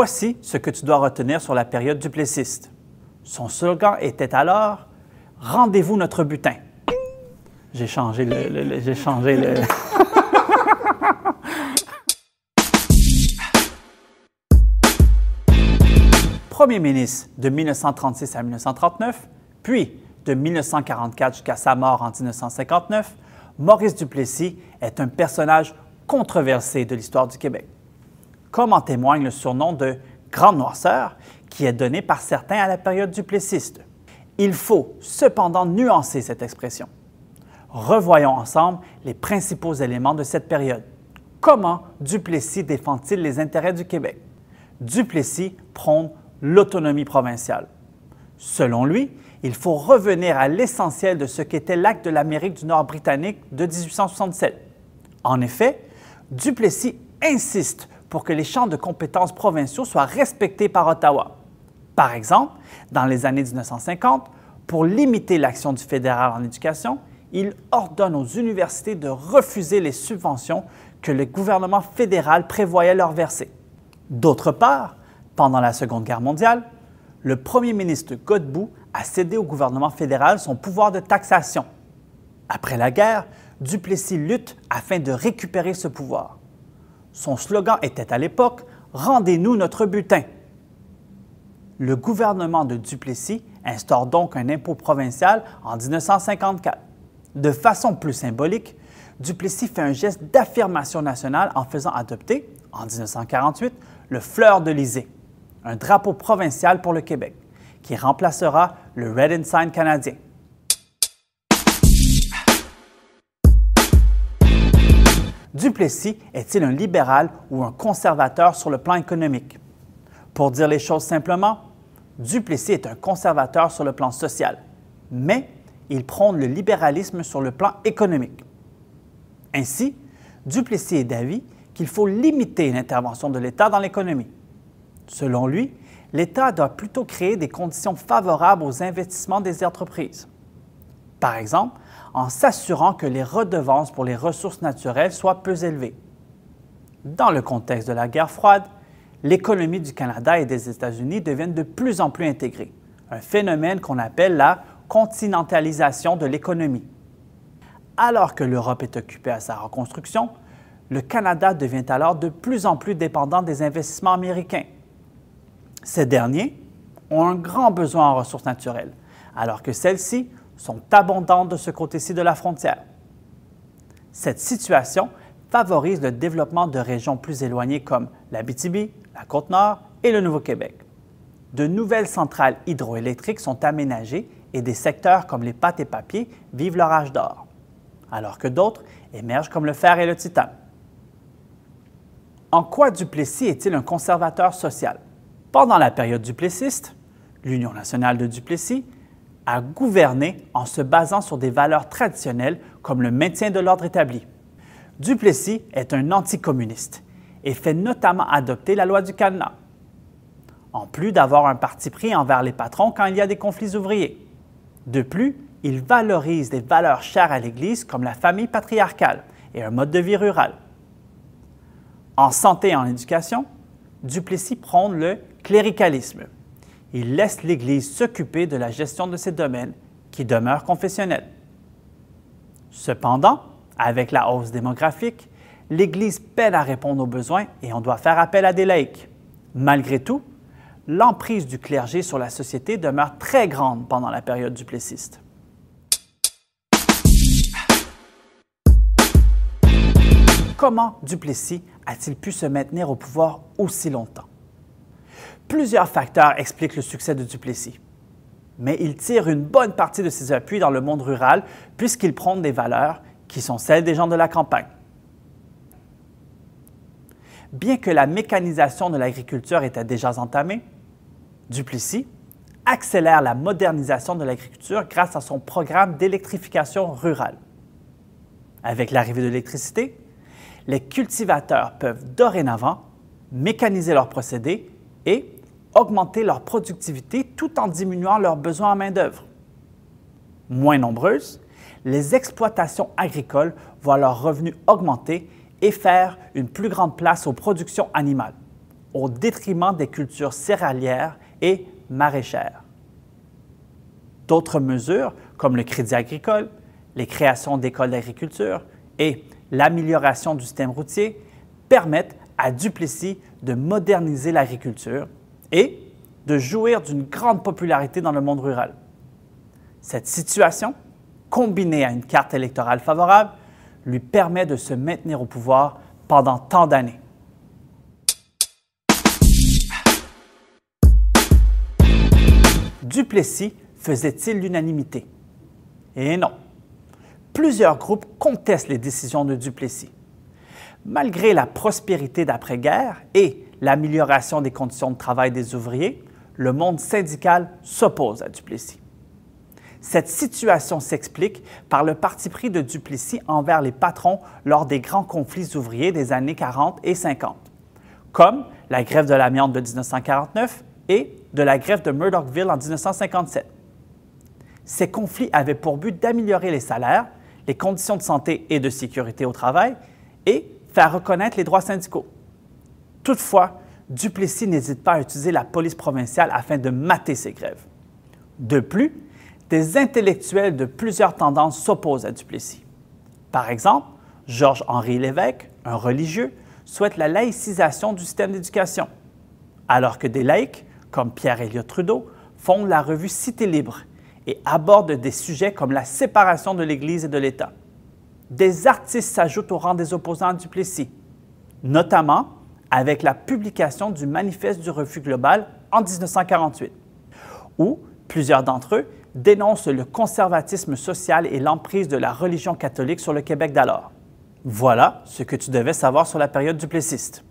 Voici ce que tu dois retenir sur la période du duplessiste. Son slogan était alors Rendez-vous notre butin. J'ai changé J'ai changé le. Premier ministre de 1936 à 1939, puis de 1944 jusqu'à sa mort en 1959, Maurice Duplessis est un personnage controversé de l'histoire du Québec comme en témoigne le surnom de Grande Noirceur qui est donné par certains à la période duplessiste. Il faut cependant nuancer cette expression. Revoyons ensemble les principaux éléments de cette période. Comment Duplessis défend-il les intérêts du Québec? Duplessis prône l'autonomie provinciale. Selon lui, il faut revenir à l'essentiel de ce qu'était l'acte de l'Amérique du Nord britannique de 1867. En effet, Duplessis insiste pour que les champs de compétences provinciaux soient respectés par Ottawa. Par exemple, dans les années 1950, pour limiter l'action du fédéral en éducation, il ordonne aux universités de refuser les subventions que le gouvernement fédéral prévoyait leur verser. D'autre part, pendant la Seconde Guerre mondiale, le premier ministre Godbout a cédé au gouvernement fédéral son pouvoir de taxation. Après la guerre, Duplessis lutte afin de récupérer ce pouvoir. Son slogan était à l'époque Rendez-nous notre butin. Le gouvernement de Duplessis instaure donc un impôt provincial en 1954. De façon plus symbolique, Duplessis fait un geste d'affirmation nationale en faisant adopter, en 1948, le fleur de l'Isée, un drapeau provincial pour le Québec, qui remplacera le Red Ensign canadien. Duplessis est-il un libéral ou un conservateur sur le plan économique? Pour dire les choses simplement, Duplessis est un conservateur sur le plan social, mais il prône le libéralisme sur le plan économique. Ainsi, Duplessis est d'avis qu'il faut limiter l'intervention de l'État dans l'économie. Selon lui, l'État doit plutôt créer des conditions favorables aux investissements des entreprises. Par exemple, en s'assurant que les redevances pour les ressources naturelles soient plus élevées. Dans le contexte de la guerre froide, l'économie du Canada et des États-Unis deviennent de plus en plus intégrées, un phénomène qu'on appelle la continentalisation de l'économie. Alors que l'Europe est occupée à sa reconstruction, le Canada devient alors de plus en plus dépendant des investissements américains. Ces derniers ont un grand besoin en ressources naturelles, alors que celles-ci sont abondantes de ce côté-ci de la frontière. Cette situation favorise le développement de régions plus éloignées comme l'Abitibi, la Côte-Nord et le Nouveau-Québec. De nouvelles centrales hydroélectriques sont aménagées et des secteurs comme les pâtes et papiers vivent leur âge d'or, alors que d'autres émergent comme le fer et le titane. En quoi Duplessis est-il un conservateur social? Pendant la période duplessiste, l'Union nationale de Duplessis à gouverner en se basant sur des valeurs traditionnelles comme le maintien de l'ordre établi. Duplessis est un anticommuniste et fait notamment adopter la loi du cadenas. En plus d'avoir un parti pris envers les patrons quand il y a des conflits ouvriers. De plus, il valorise des valeurs chères à l'Église comme la famille patriarcale et un mode de vie rural. En santé et en éducation, Duplessis prône le cléricalisme, il laisse l'Église s'occuper de la gestion de ces domaines qui demeurent confessionnels. Cependant, avec la hausse démographique, l'Église peine à répondre aux besoins et on doit faire appel à des laïcs. Malgré tout, l'emprise du clergé sur la société demeure très grande pendant la période du plessiste. Comment Duplessis a-t-il pu se maintenir au pouvoir aussi longtemps? Plusieurs facteurs expliquent le succès de Duplessis. Mais il tire une bonne partie de ses appuis dans le monde rural puisqu'il prône des valeurs qui sont celles des gens de la campagne. Bien que la mécanisation de l'agriculture était déjà entamée, Duplessis accélère la modernisation de l'agriculture grâce à son programme d'électrification rurale. Avec l'arrivée de l'électricité, les cultivateurs peuvent dorénavant mécaniser leurs procédés et augmenter leur productivité tout en diminuant leurs besoins en main-d'œuvre. Moins nombreuses, les exploitations agricoles voient leurs revenus augmenter et faire une plus grande place aux productions animales, au détriment des cultures céréalières et maraîchères. D'autres mesures, comme le crédit agricole, les créations d'écoles d'agriculture et l'amélioration du système routier, permettent à Duplessis de moderniser l'agriculture et de jouir d'une grande popularité dans le monde rural. Cette situation, combinée à une carte électorale favorable, lui permet de se maintenir au pouvoir pendant tant d'années. Duplessis faisait-il l'unanimité? Et eh non. Plusieurs groupes contestent les décisions de Duplessis malgré la prospérité d'après-guerre et l'amélioration des conditions de travail des ouvriers, le monde syndical s'oppose à Duplessis. Cette situation s'explique par le parti pris de Duplessis envers les patrons lors des grands conflits ouvriers des années 40 et 50, comme la grève de l'amiante de 1949 et de la grève de Murdochville en 1957. Ces conflits avaient pour but d'améliorer les salaires, les conditions de santé et de sécurité au travail et faire reconnaître les droits syndicaux. Toutefois, Duplessis n'hésite pas à utiliser la police provinciale afin de mater ses grèves. De plus, des intellectuels de plusieurs tendances s'opposent à Duplessis. Par exemple, Georges-Henri Lévesque, un religieux, souhaite la laïcisation du système d'éducation, alors que des laïcs, comme pierre Elliott Trudeau, fondent la revue Cité libre et abordent des sujets comme la séparation de l'Église et de l'État des artistes s'ajoutent au rang des opposants du Duplessis, notamment avec la publication du Manifeste du Refus global en 1948, où plusieurs d'entre eux dénoncent le conservatisme social et l'emprise de la religion catholique sur le Québec d'alors. Voilà ce que tu devais savoir sur la période plessiste.